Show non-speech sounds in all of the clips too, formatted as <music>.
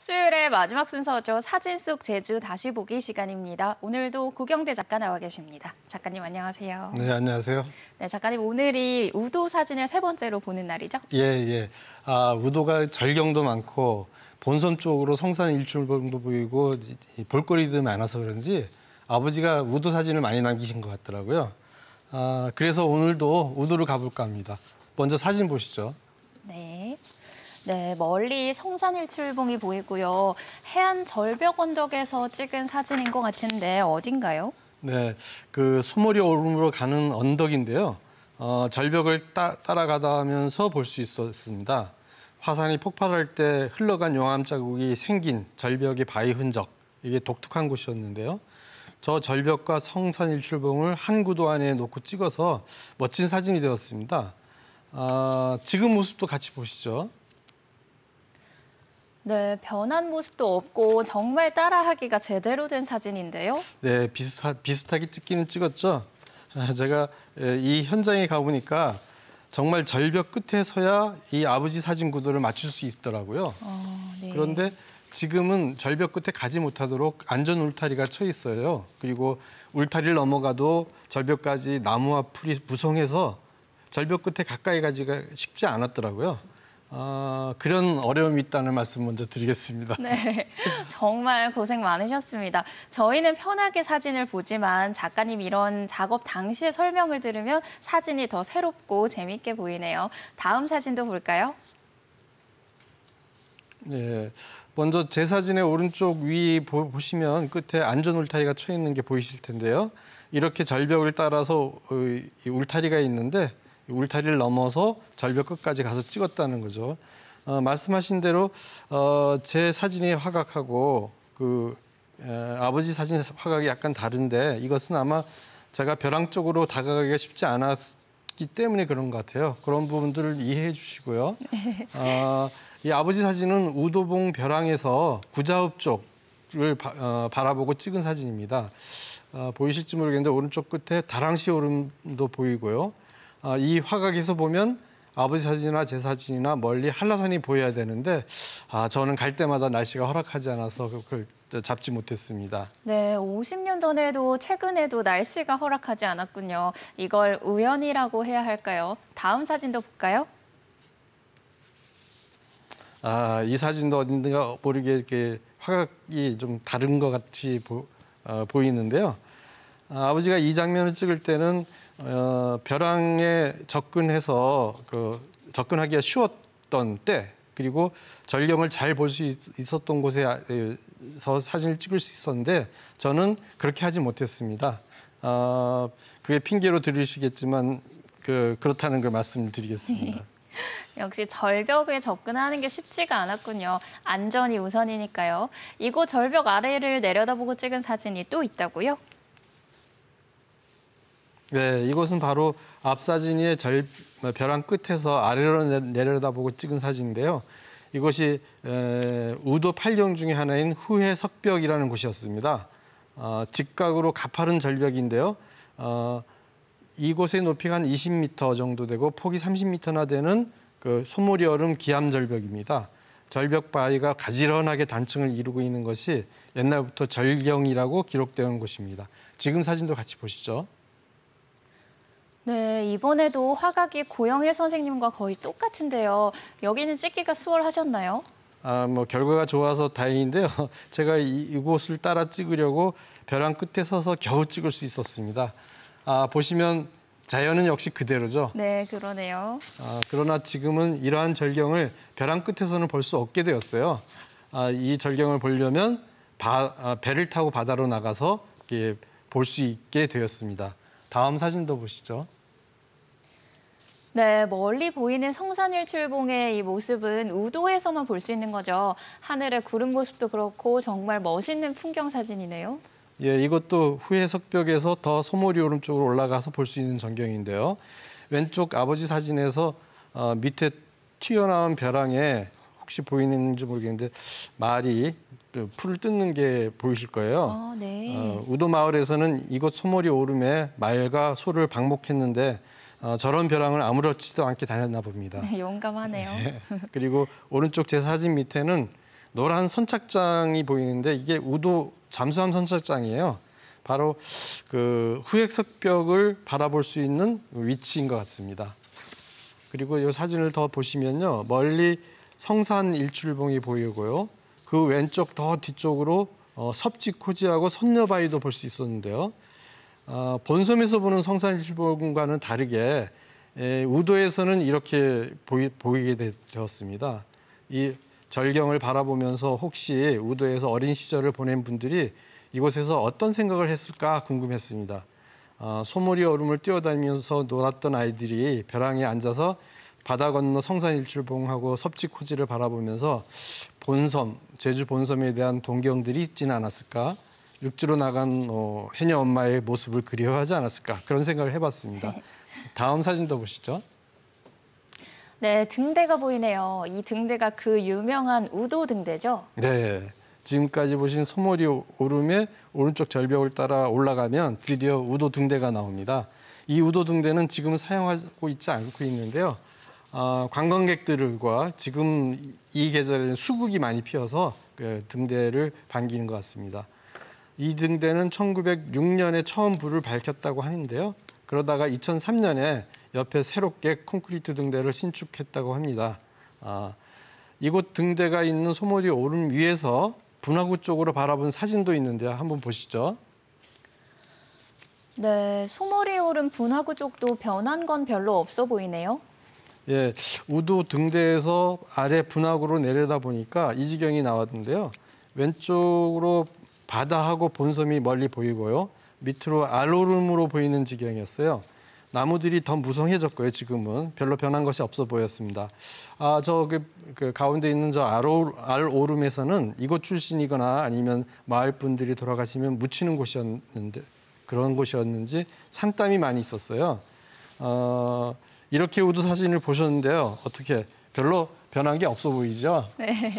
수요일의 마지막 순서죠. 사진 속 제주 다시 보기 시간입니다. 오늘도 구경대 작가 나와 계십니다. 작가님 안녕하세요. 네, 안녕하세요. 네, 작가님 오늘이 우도 사진을 세 번째로 보는 날이죠? 예, 예. 아, 우도가 절경도 많고 본선 쪽으로 성산 일출봉도 보이고 볼거리도 많아서 그런지 아버지가 우도 사진을 많이 남기신 것 같더라고요. 아, 그래서 오늘도 우도를 가볼까 합니다. 먼저 사진 보시죠. 네. 네, 멀리 성산일출봉이 보이고요. 해안 절벽 언덕에서 찍은 사진인 것 같은데 어딘가요? 네, 그 소머리 오름으로 가는 언덕인데요. 어, 절벽을 따, 라가다면서 하볼수 있었습니다. 화산이 폭발할 때 흘러간 용암 자국이 생긴 절벽의 바위 흔적, 이게 독특한 곳이었는데요. 저 절벽과 성산일출봉을 한 구도 안에 놓고 찍어서 멋진 사진이 되었습니다. 아, 지금 모습도 같이 보시죠. 네, 변한 모습도 없고 정말 따라하기가 제대로 된 사진인데요. 네, 비슷하, 비슷하게 찍기는 찍었죠. 아, 제가 이 현장에 가보니까 정말 절벽 끝에 서야 이 아버지 사진 구도를 맞출 수 있더라고요. 어, 네. 그런데 지금은 절벽 끝에 가지 못하도록 안전 울타리가 쳐 있어요. 그리고 울타리를 넘어가도 절벽까지 나무와 풀이 무성해서 절벽 끝에 가까이 가지가 쉽지 않았더라고요. 어, 그런 어려움이 있다는 말씀 먼저 드리겠습니다. 네, 정말 고생 많으셨습니다. 저희는 편하게 사진을 보지만 작가님 이런 작업 당시의 설명을 들으면 사진이 더 새롭고 재밌게 보이네요. 다음 사진도 볼까요? 네, 먼저 제 사진의 오른쪽 위 보시면 끝에 안전 울타리가 쳐 있는 게 보이실 텐데요. 이렇게 절벽을 따라서 어, 울타리가 있는데 울타리를 넘어서 절벽 끝까지 가서 찍었다는 거죠. 어, 말씀하신 대로 어, 제 사진이 화각하고 그 에, 아버지 사진 화각이 약간 다른데 이것은 아마 제가 벼랑 쪽으로 다가가기가 쉽지 않았기 때문에 그런 것 같아요. 그런 부분들을 이해해 주시고요. 어, 이 아버지 사진은 우도봉 벼랑에서 구자읍 쪽을 바, 어, 바라보고 찍은 사진입니다. 어, 보이실지 모르겠는데 오른쪽 끝에 다랑시 오름도 보이고요. 아, 이 화각에서 보면 아버지 사진이나 제 사진이나 멀리 한라산이 보여야 되는데 아, 저는 갈 때마다 날씨가 허락하지 않아서 그걸 그, 잡지 못했습니다. 네, 50년 전에도 최근에도 날씨가 허락하지 않았군요. 이걸 우연이라고 해야 할까요? 다음 사진도 볼까요? 아, 이 사진도 어딘가 모르게 이렇게 화각이 좀 다른 것 같이 보, 어, 보이는데요. 아, 아버지가 이 장면을 찍을 때는 어, 벼랑에 접근해서 그 접근하기가 쉬웠던 때 그리고 전경을 잘 볼 수 있었던 곳에서 아, 그, 사진을 찍을 수 있었는데 저는 그렇게 하지 못했습니다. 어, 그게 핑계로 들으시겠지만 그, 그렇다는 걸 말씀드리겠습니다. <laughs> 역시 절벽에 접근하는 게 쉽지가 않았군요. 안전이 우선이니까요. 이곳 절벽 아래를 내려다보고 찍은 사진이 또 있다고요? 네, 이곳은 바로 앞 사진의 절, 벼랑 끝에서 아래로 내려다보고 찍은 사진인데요. 이곳이 에, 우도 팔경 중의 하나인 후해 석벽이라는 곳이었습니다. 어, 직각으로 가파른 절벽인데요. 어, 이곳의 높이가 한 20m 정도 되고 폭이 30m나 되는 그 소몰이 얼음 기암 절벽입니다. 절벽 바위가 가지런하게 단층을 이루고 있는 것이 옛날부터 절경이라고 기록되어 온 곳입니다. 지금 사진도 같이 보시죠. 네, 이번에도 화각이 고영일 선생님과 거의 똑같은데요. 여기는 찍기가 수월하셨나요? 아, 뭐 결과가 좋아서 다행인데요. <laughs> 제가 이, 이곳을 따라 찍으려고 벼랑 끝에 서서 겨우 찍을 수 있었습니다. 아, 보시면 자연은 역시 그대로죠. 네, 그러네요. 아, 그러나 지금은 이러한 절경을 벼랑 끝에서는 볼 수 없게 되었어요. 아, 이 절경을 보려면 바, 아, 배를 타고 바다로 나가서 볼 수 있게 되었습니다. 다음 사진도 보시죠. 네, 멀리 보이는 성산일출봉의 이 모습은 우도에서만 볼 수 있는 거죠. 하늘의 구름 모습도 그렇고 정말 멋있는 풍경 사진이네요. 예, 이것도 후해석벽에서 더 소모리 오름쪽으로 올라가서 볼 수 있는 전경인데요. 왼쪽 아버지 사진에서 어, 밑에 튀어나온 벼랑에 혹시 보이는지 모르겠는데 말이 그 풀을 뜯는 게 보이실 거예요. 아, 네. 어, 우도 마을에서는 이곳 소모리 오름에 말과 소를 방목했는데 어, 저런 벼랑을 아무렇지도 않게 다녔나 봅니다. 네, 용감하네요. 네. 그리고 오른쪽 제 사진 밑에는 노란 선착장이 보이는데 이게 우도 잠수함 선착장이에요. 바로 그 후액석벽을 바라볼 수 있는 위치인 것 같습니다. 그리고 이 사진을 더 보시면요. 멀리 성산 일출봉이 보이고요. 그 왼쪽 더 뒤쪽으로 어, 섭지 코지하고 선녀바위도 볼 수 있었는데요. 어, 본섬에서 보는 성산일출봉과는 다르게 에, 우도에서는 이렇게 보이, 보이게 되었습니다. 이 절경을 바라보면서 혹시 우도에서 어린 시절을 보낸 분들이 이곳에서 어떤 생각을 했을까 궁금했습니다. 어, 소머리 얼음을 뛰어다니면서 놀았던 아이들이 벼랑에 앉아서 바다 건너 성산일출봉하고 섭지코지를 바라보면서 본섬, 제주 본섬에 대한 동경들이 있지는 않았을까 육지로 나간 어, 해녀 엄마의 모습을 그리워하지 않았을까 그런 생각을 해봤습니다. <laughs> 다음 사진도 보시죠. 네, 등대가 보이네요. 이 등대가 그 유명한 우도 등대죠? 네. 지금까지 보신 소머리 오름의 오른쪽 절벽을 따라 올라가면 드디어 우도 등대가 나옵니다. 이 우도 등대는 지금 사용하고 있지 않고 있는데요. 어, 관광객들과 지금 이 계절에는 수국이 많이 피어서 그 등대를 반기는 것 같습니다. 이 등대는 1906년에 처음 불을 밝혔다고 하는데요. 그러다가 2003년에 옆에 새롭게 콘크리트 등대를 신축했다고 합니다. 아, 이곳 등대가 있는 소모리 오름 위에서 분화구 쪽으로 바라본 사진도 있는데요. 한번 보시죠. 네, 소머리 오름 분화구 쪽도 변한 건 별로 없어 보이네요. 예, 우도 등대에서 아래 분화구로 내려다 보니까 이 지경이 나왔는데요. 왼쪽으로 바다하고 본섬이 멀리 보이고요. 밑으로 알로름으로 보이는 지경이었어요. 나무들이 더 무성해졌고요. 지금은 별로 변한 것이 없어 보였습니다. 아, 저그 그 가운데 있는 저 알오, 알오름에서는 이곳 출신이거나 아니면 마을 분들이 돌아가시면 묻히는 곳이었는데 그런 곳이었는지 상담이 많이 있었어요. 어, 이렇게 우드 사진을 보셨는데요. 어떻게 별로 변한 게 없어 보이죠? 네.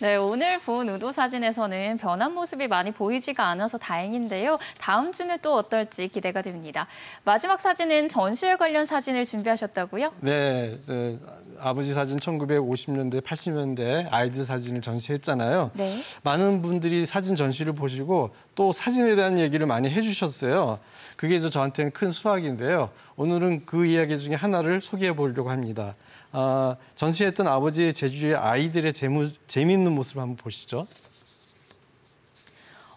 네, 오늘 본 의도 사진에서는 변한 모습이 많이 보이지가 않아서 다행인데요. 다음 주는 또 어떨지 기대가 됩니다. 마지막 사진은 전시회 관련 사진을 준비하셨다고요? 네, 네 아버지 사진 1950년대, 80년대 아이들 사진을 전시했잖아요. 네. 많은 분들이 사진 전시를 보시고 또 사진에 대한 얘기를 많이 해주셨어요. 그게 이제 저한테는 큰 수학인데요. 오늘은 그 이야기 중에 하나를 소개해 보려고 합니다. 아, 전시했던 아버지의 제주의 아이들의 재무, 재미있는 모습을 한번 보시죠.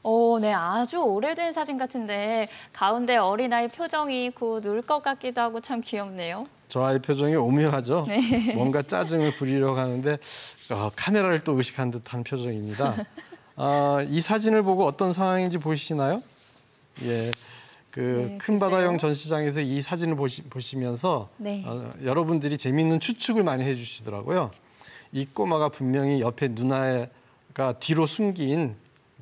오, 네, 아주 오래된 사진 같은데 가운데 어린아이 표정이 곧울것 같기도 하고 참 귀엽네요. 저 아이 표정이 오묘하죠. 네. 뭔가 짜증을 부리려고 하는데 어, 카메라를 또 의식한 듯한 표정입니다. <laughs> 아, 이 사진을 보고 어떤 상황인지 보이시나요? 예. 그큰 네, 바다형 전시장에서 이 사진을 보시, 보시면서 네. 어, 여러분들이 재미있는 추측을 많이 해주시더라고요. 이 꼬마가 분명히 옆에 누나가 뒤로 숨긴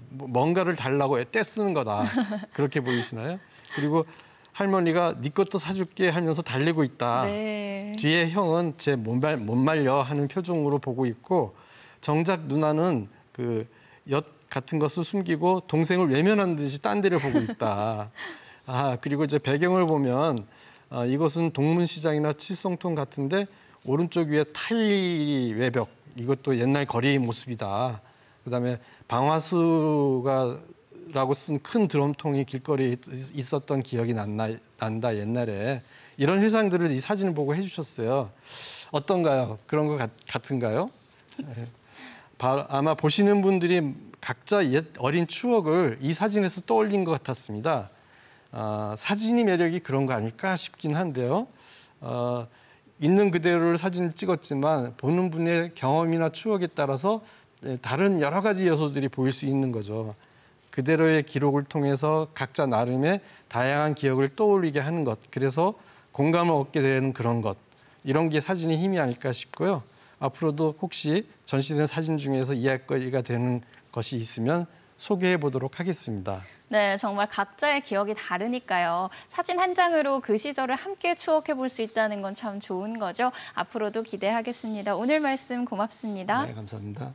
뭐, 뭔가를 달라고 떼쓰는 거다. <laughs> 그렇게 보이시나요? 그리고 할머니가 네 것도 사줄게 하면서 달리고 있다. 네. 뒤에 형은 제못 말려 하는 표정으로 보고 있고 정작 누나는 그엿 같은 것을 숨기고 동생을 외면한 듯이 딴 데를 보고 있다. <laughs> 아 그리고 이제 배경을 보면 아, 이것은 동문시장이나 칠성통 같은데 오른쪽 위에 타일 외벽 이것도 옛날 거리 모습이다. 그다음에 방화수가 라고 쓴 큰 드럼통이 길거리에 있었던 기억이 난다, 난다 옛날에 이런 회상들을 이 사진을 보고 해주셨어요. 어떤가요? 그런 것 같, 은가요 <laughs> 아마 보시는 분들이 각자 옛 어린 추억을 이 사진에서 떠올린 것 같았습니다. 아, 사진이 매력이 그런 거 아닐까 싶긴 한데요. 아, 있는 그대로를 사진을 찍었지만 보는 분의 경험이나 추억에 따라서 예, 다른 여러 가지 요소들이 보일 수 있는 거죠. 그대로의 기록을 통해서 각자 나름의 다양한 기억을 떠올리게 하는 것. 그래서 공감을 얻게 되는 그런 것. 이런 게 사진의 힘이 아닐까 싶고요. 앞으로도 혹시 전시된 사진 중에서 이해거리가 되는 것이 있으면 소개해 보도록 하겠습니다. 네, 정말 각자의 기억이 다르니까요. 사진 한 장으로 그 시절을 함께 추억해 볼 수 있다는 건 참 좋은 거죠. 앞으로도 기대하겠습니다. 오늘 말씀 고맙습니다. 네, 감사합니다.